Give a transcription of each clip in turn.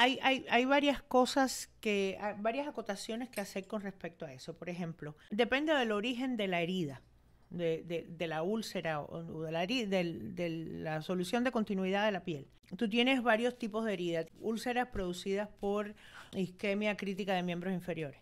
hay, varias cosas que, ah, varias acotaciones que hacer con respecto a eso. Por ejemplo, depende del origen de la herida, de, la úlcera o de la, de la solución de continuidad de la piel. Tú tienes varios tipos de heridas, úlceras producidas por isquemia crítica de miembros inferiores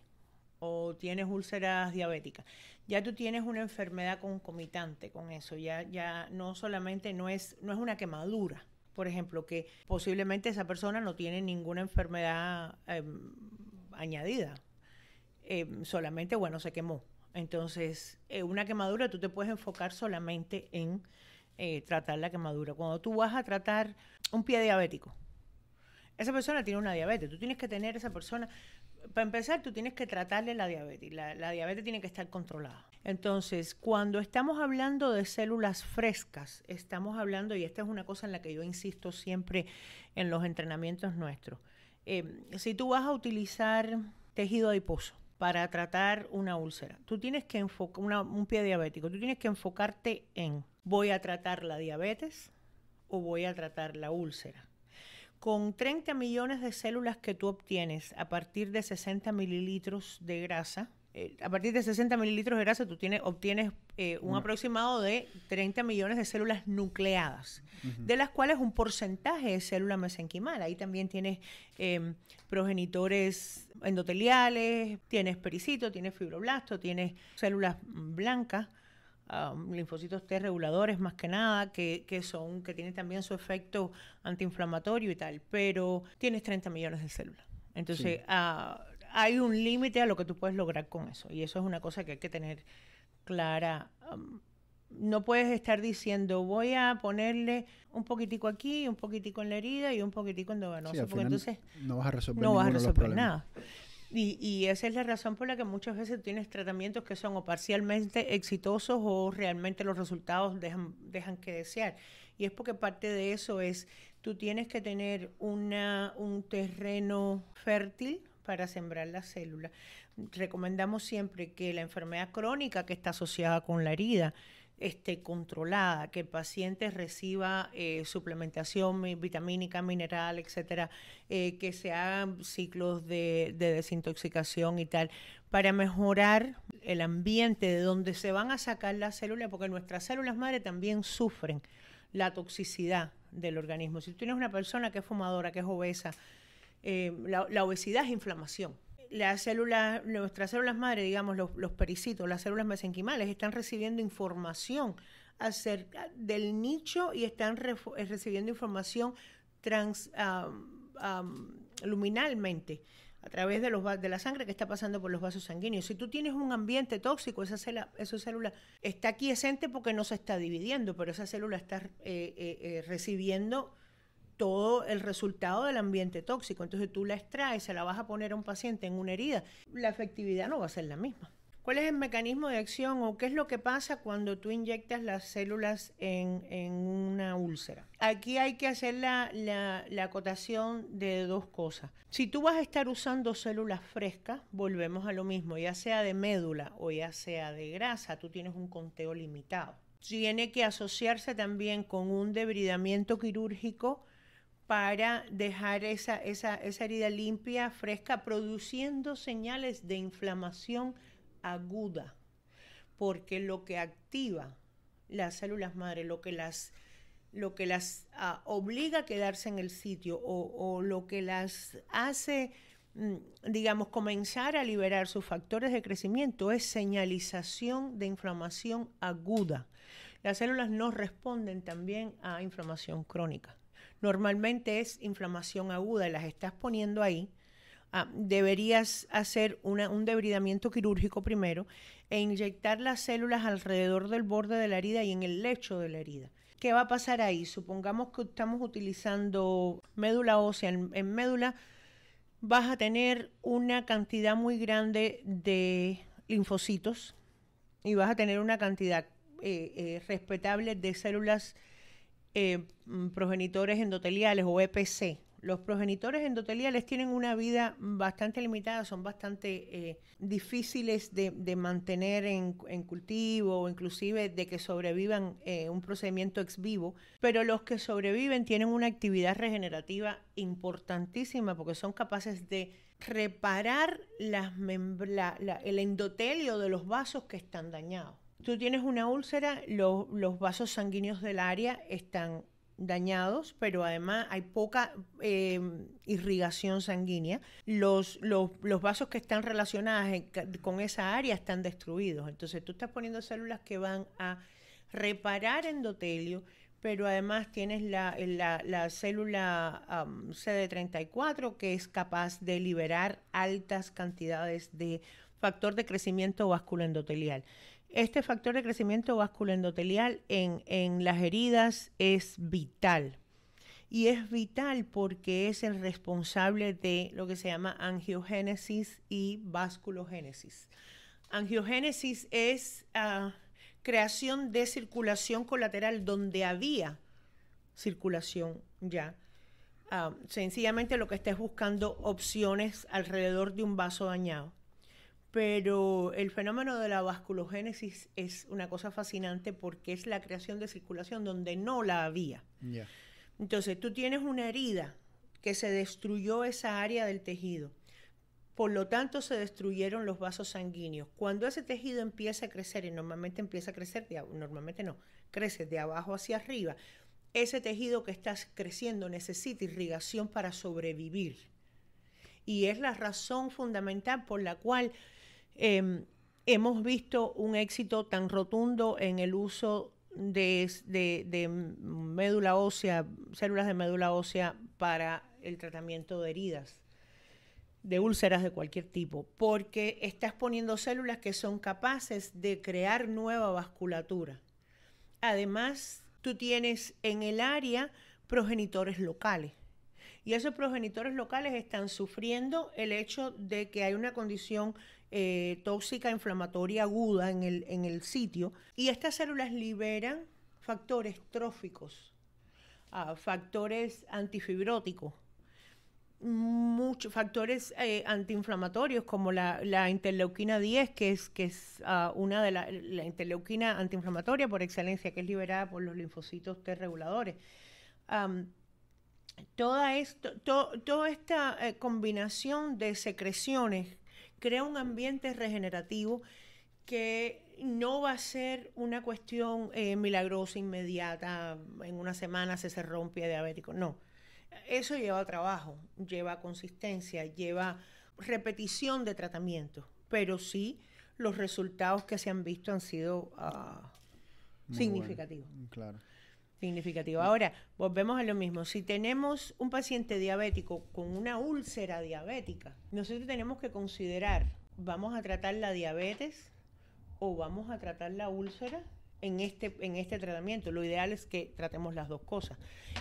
o tienes úlceras diabéticas. Ya tú tienes una enfermedad concomitante con eso, ya, ya no solamente no es, no es una quemadura, por ejemplo, que posiblemente esa persona no tiene ninguna enfermedad em, añadida, em, solamente, bueno, se quemó. Entonces, eh, una quemadura tú te puedes enfocar solamente en eh, tratar la quemadura. Cuando tú vas a tratar un pie diabético, esa persona tiene una diabetes, tú tienes que tener esa persona, para empezar, tú tienes que tratarle la diabetes, la diabetes tiene que estar controlada entonces, cuando estamos hablando de células frescas, estamos hablando, y esta es una cosa en la que yo insisto siempre en los entrenamientos nuestros, eh, si tú vas a utilizar tejido adiposo para tratar una úlcera, tú tienes que enfocar, un pie diabético, tú tienes que enfocarte en, voy a tratar la diabetes o voy a tratar la úlcera con 30 millones de células que tú obtienes a partir de 60 mililitros de grasa, eh, a partir de 60 mililitros de grasa, tú tienes, obtienes eh, un aproximado de 30 millones de células nucleadas, de las cuales un porcentaje es célula mesenquimal. Ahí también tienes em, progenitores endoteliales, tienes pericito, tienes fibroblasto, tienes células blancas. linfocitos T reguladores más que nada, que, son, que tienen también su efecto antiinflamatorio y tal, pero tienes 30 millones de células. Entonces, ah, hay un límite a lo que tú puedes lograr con eso. Y eso es una cosa que hay que tener clara. Um, no puedes estar diciendo voy a ponerle un poquitico aquí, un poquitico en la herida y un poquitico en sí, porque entonces no vas a resolver, no vas a resolver nada. Y, esa es la razón por la que muchas veces tienes tratamientos que son o parcialmente exitosos o realmente los resultados dejan, que desear. Y es porque parte de eso es, tú tienes que tener una, un terreno fértil para sembrar las células. Recomendamos siempre que la enfermedad crónica que está asociada con la herida esté controlada, que el paciente reciba eh, suplementación vitamínica, mineral, etcétera, eh, que se hagan ciclos de, de desintoxicación y tal, para mejorar el ambiente de donde se van a sacar las células, porque nuestras células madre también sufren la toxicidad del organismo. Si tú tienes una persona que es fumadora, que es obesa, eh, la, obesidad es inflamación. Las células, nuestras células madre, digamos, los, los pericitos, las células mesenquimales, están recibiendo información acerca del nicho y están eh, recibiendo información trans, luminalmente a través de, los, de la sangre que está pasando por los vasos sanguíneos. Si tú tienes un ambiente tóxico, esa, célula, esa célula está quiescente porque no se está dividiendo, pero esa célula está eh, eh, eh recibiendo todo el resultado del ambiente tóxico. Entonces tú la extraes, se la vas a poner a un paciente en una herida, la efectividad no va a ser la misma. ¿Cuál es el mecanismo de acción o qué es lo que pasa cuando tú inyectas las células en, una úlcera? Aquí hay que hacer la, la, la, acotación de dos cosas. Si tú vas a estar usando células frescas, volvemos a lo mismo, ya sea de médula o ya sea de grasa, tú tienes un conteo limitado. Tiene que asociarse también con un debridamiento quirúrgico para dejar esa, esa, herida limpia, fresca, produciendo señales de inflamación aguda, porque lo que activa las células madre, lo que las, lo que las ah, obliga a quedarse en el sitio o, lo que las hace, mm, digamos, comenzar a liberar sus factores de crecimiento es señalización de inflamación aguda. Las células no responden también a inflamación crónica. Normalmente es inflamación aguda y las estás poniendo ahí. Ah, deberías hacer un debridamiento quirúrgico primero e inyectar las células alrededor del borde de la herida y en el lecho de la herida. ¿Qué va a pasar ahí? Supongamos que estamos utilizando médula ósea. En, médula vas a tener una cantidad muy grande de linfocitos y vas a tener una cantidad eh, eh, respetable de células eh, mm, progenitores endoteliales o EPC. Los progenitores endoteliales tienen una vida bastante limitada, son bastante eh, difíciles de, mantener en, cultivo o inclusive de que sobrevivan eh, un procedimiento ex vivo, pero los que sobreviven tienen una actividad regenerativa importantísima porque son capaces de reparar las el endotelio de los vasos que están dañados tú tienes una úlcera, los vasos sanguíneos del área están dañados, pero además hay poca em, irrigación sanguínea. Los, vasos que están relacionados con esa área están destruidos. Entonces tú estás poniendo células que van a reparar endotelio, pero además tienes la, célula CD34 que es capaz de liberar altas cantidades de factor de crecimiento vasculoendotelial. endotelial. Este factor de crecimiento vasculoendotelial en, en las heridas es vital. Y es vital porque es el responsable de lo que se llama angiogénesis y vasculogénesis. Angiogénesis es ah, creación de circulación colateral donde había circulación ya. Ah, sencillamente lo que estés buscando opciones alrededor de un vaso dañado. Pero el fenómeno de la vasculogénesis es una cosa fascinante porque es la creación de circulación donde no la había. Entonces, tú tienes una herida que se destruyó esa área del tejido. Por lo tanto, se destruyeron los vasos sanguíneos. Cuando ese tejido empieza a crecer, y normalmente empieza a crecer, normalmente no, crece de abajo hacia arriba, ese tejido que está creciendo necesita irrigación para sobrevivir. Y es la razón fundamental por la cual Em, hemos visto un éxito tan rotundo en el uso de, de, médula ósea, células de médula ósea para el tratamiento de heridas, de úlceras de cualquier tipo, porque estás poniendo células que son capaces de crear nueva vasculatura. Además, tú tienes en el área progenitores locales. Y esos progenitores locales están sufriendo el hecho de que hay una condición eh, tóxica inflamatoria aguda en el, en el sitio y estas células liberan factores tróficos, ah, factores antifibróticos, muchos factores eh, antiinflamatorios como la, interleuquina 10, que es, que es ah, una de la interleuquina antiinflamatoria por excelencia, que es liberada por los linfocitos T reguladores toda, esto, toda esta eh, combinación de secreciones crea un ambiente regenerativo que no va a ser una cuestión eh, milagrosa, inmediata, en una semana se se rompe diabético, no. Eso lleva trabajo, lleva consistencia, lleva repetición de tratamientos, pero sí los resultados que se han visto han sido ah, significativos. claro significativo. Ahora, volvemos a lo mismo. Si tenemos un paciente diabético con una úlcera diabética, nosotros tenemos que considerar, ¿vamos a tratar la diabetes o vamos a tratar la úlcera? En este, en este tratamiento, lo ideal es que tratemos las dos cosas.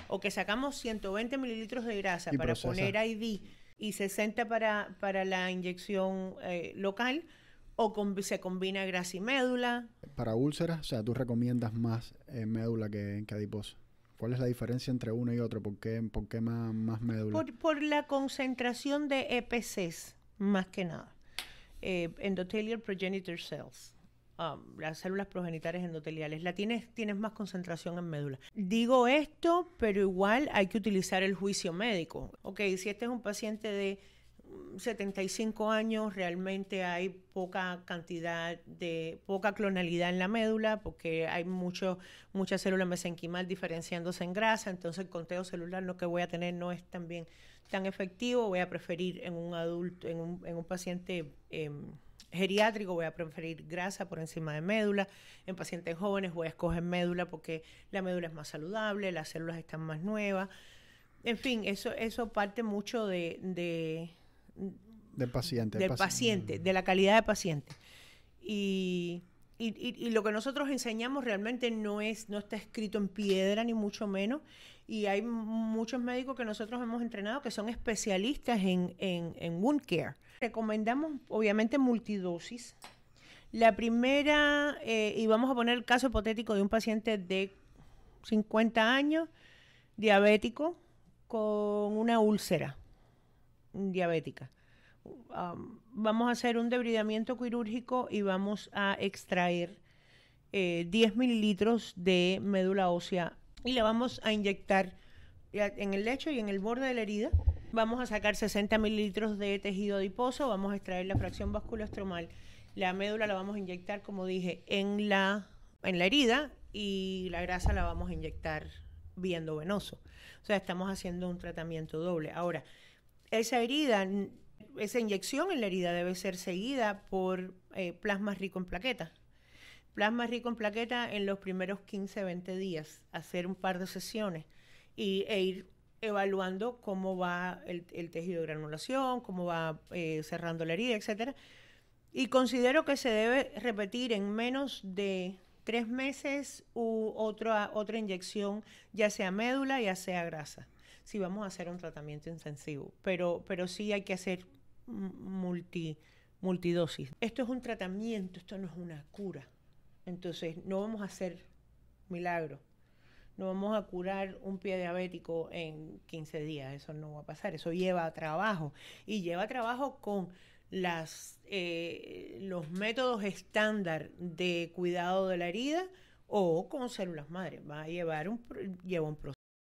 O que sacamos 120 mililitros de grasa para poner ID y 60 para, la inyección eh, local, o se combina grasa y médula. Para úlceras, o sea, tú recomiendas más eh, médula que, que, adiposa. ¿Cuál es la diferencia entre uno y otro? ¿Por qué, qué más, más médula? Por, la concentración de EPCs, más que nada. Eh, endothelial progenitor cells. Um, las células progenitarias endoteliales. La tienes, tienes más concentración en médula. Digo esto, pero igual hay que utilizar el juicio médico. Ok, si este es un paciente de 75 años realmente hay poca cantidad de, poca clonalidad en la médula porque hay mucho, mucha célula mesenquimal diferenciándose en grasa, entonces el conteo celular lo que voy a tener no es tan tan efectivo, voy a preferir en un adulto, en un, en un paciente... Em, geriátrico voy a preferir grasa por encima de médula. En pacientes jóvenes voy a escoger médula porque la médula es más saludable, las células están más nuevas. En fin, eso, eso parte mucho de, de paciente. Del paciente, mm. de la calidad de paciente. Y, lo que nosotros enseñamos realmente no, es, no está escrito en piedra, ni mucho menos. Y hay muchos médicos que nosotros hemos entrenado que son especialistas en, en, wound care. Recomendamos, obviamente, multidosis. La primera, eh, y vamos a poner el caso hipotético de un paciente de 50 años, diabético, con una úlcera diabética. Um, vamos a hacer un debridamiento quirúrgico y vamos a extraer 10 eh, mililitros de médula ósea y la vamos a inyectar en el lecho y en el borde de la herida. Vamos a sacar 60 mililitros de tejido adiposo, vamos a extraer la fracción vasculostromal, La médula la vamos a inyectar, como dije, en la, en la herida y la grasa la vamos a inyectar viendo venoso. O sea, estamos haciendo un tratamiento doble. Ahora, esa herida, esa inyección en la herida debe ser seguida por eh, plasma rico en plaquetas. Plasma rico en plaquetas en los primeros 15, 20 días, hacer un par de sesiones e ir evaluando cómo va el, tejido de granulación, cómo va eh, cerrando la herida, etc. Y considero que se debe repetir en menos de tres meses u otra, otra inyección, ya sea médula, ya sea grasa si vamos a hacer un tratamiento intensivo, pero, pero sí hay que hacer multi, multidosis. Esto es un tratamiento, esto no es una cura. Entonces, no vamos a hacer milagro No vamos a curar un pie diabético en 15 días, eso no va a pasar, eso lleva trabajo y lleva trabajo con las, eh, los métodos estándar de cuidado de la herida o con células madre. Va a llevar un, lleva un proceso.